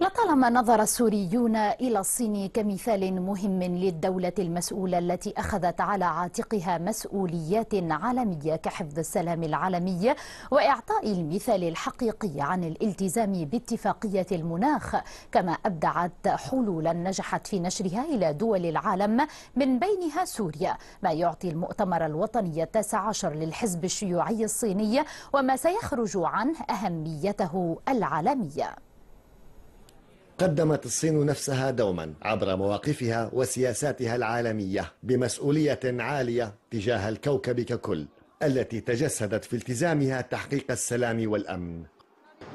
لطالما نظر السوريون إلى الصين كمثال مهم للدولة المسؤولة التي أخذت على عاتقها مسؤوليات عالمية كحفظ السلام العالمي وإعطاء المثال الحقيقي عن الالتزام باتفاقية المناخ كما أبدعت حلولا نجحت في نشرها إلى دول العالم من بينها سوريا ما يعطي المؤتمر الوطني التاسع عشر للحزب الشيوعي الصيني وما سيخرج عنه أهميته العالمية قدمت الصين نفسها دوما عبر مواقفها وسياساتها العالمية بمسؤولية عالية تجاه الكوكب ككل التي تجسدت في التزامها تحقيق السلام والأمن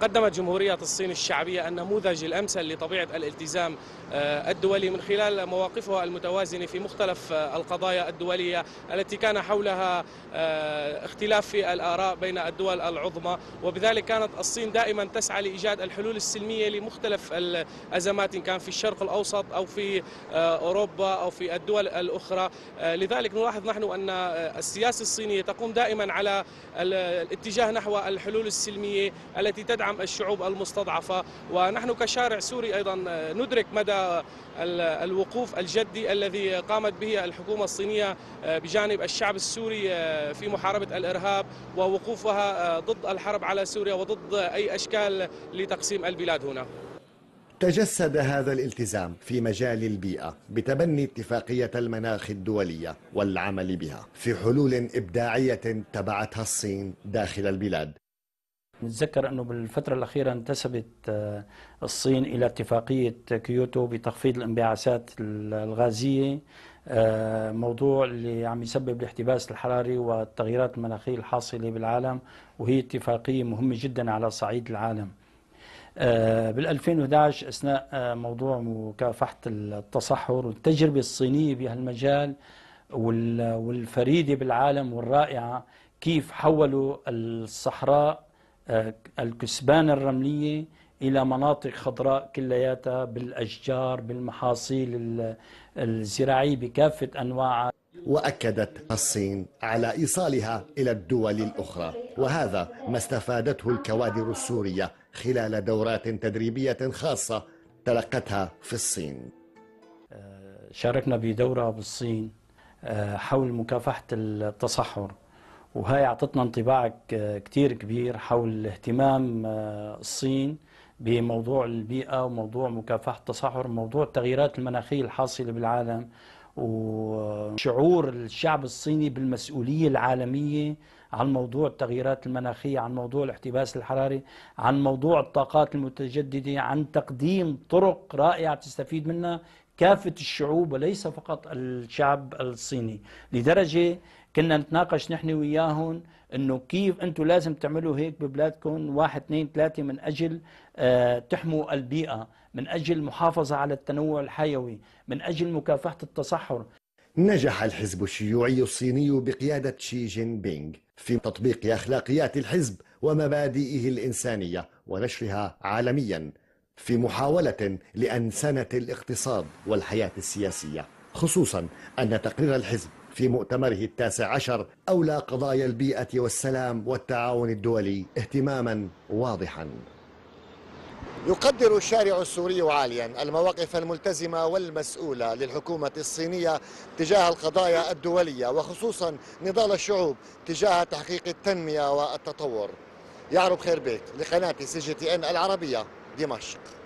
قدمت جمهورية الصين الشعبية النموذج الأمثل لطبيعة الالتزام آه، الدولي من خلال مواقفها المتوازنة في مختلف آه، القضايا الدولية التي كان حولها آه، اختلاف في الآراء بين الدول العظمى وبذلك كانت الصين دائما تسعى لإيجاد الحلول السلمية لمختلف الأزمات إن كان في الشرق الأوسط أو في أوروبا أو في الدول الأخرى لذلك نلاحظ نحن أن السياسة الصينية تقوم دائما على الاتجاه نحو الحلول السلمية التي تدعم الشعوب المستضعفة ونحن كشارع سوري أيضا آه، ندرك مدى الوقوف الجدي الذي قامت به الحكومة الصينية آه، بجانب الشعب السوري آه، في محاربة الإرهاب ووقوفها ضد الحرب على سوريا وضد أي أشكال لتقسيم البلاد هنا تجسد هذا الالتزام في مجال البيئة بتبني اتفاقية المناخ الدولية والعمل بها في حلول إبداعية تبعتها الصين داخل البلاد نتذكر أنه بالفترة الأخيرة انتسبت آه، الصين إلى اتفاقية كيوتو بتخفيض الانبعاثات الغازية آه، موضوع اللي عم يسبب الاحتباس الحراري والتغيرات المناخية الحاصلة بالعالم وهي اتفاقية مهمة جدا على صعيد العالم آه، بال 2011 اثناء موضوع مكافحه التصحر والتجربه الصينيه بهالمجال والفريده بالعالم والرائعه كيف حولوا الصحراء آه، الكسبان الرملية إلى مناطق خضراء كلياتها بالأشجار بالمحاصيل الزراعية بكافة أنواعها واكدت الصين على ايصالها الى الدول الاخرى وهذا ما استفادته الكوادر السوريه خلال دورات تدريبيه خاصه تلقتها في الصين آه، شاركنا بدوره بالصين آه، حول مكافحه التصحر وهي اعطتنا انطباع كثير كبير حول اهتمام آه، الصين بموضوع البيئة وموضوع مكافحة التصحر وموضوع التغيرات المناخية الحاصلة بالعالم وشعور آه، الشعب الصيني بالمسؤولية العالمية عن موضوع التغيرات المناخية عن موضوع الاحتباس الحراري عن موضوع الطاقات المتجددة عن تقديم طرق رائعة تستفيد منها كافة الشعوب وليس فقط الشعب الصيني لدرجة كنا نتناقش نحن وياهم انه كيف انتم لازم تعملوا هيك ببلادكم واحد اثنين ثلاثه من اجل آه، تحموا البيئه، من اجل المحافظه على التنوع الحيوي، من اجل مكافحه التصحر. نجح الحزب الشيوعي الصيني بقياده شي جين بينغ في تطبيق اخلاقيات الحزب ومبادئه الانسانيه ونشرها عالميا في محاوله لانسنه الاقتصاد والحياه السياسيه، خصوصا ان تقرير الحزب في مؤتمره التاسع عشر أولى قضايا البيئة والسلام والتعاون الدولي اهتماما واضحا يقدر الشارع السوري عاليا المواقف الملتزمة والمسؤولة للحكومة الصينية تجاه القضايا الدولية وخصوصا نضال الشعوب تجاه تحقيق التنمية والتطور يعرب خير بيك لقناة سي جي تي ان العربية دمشق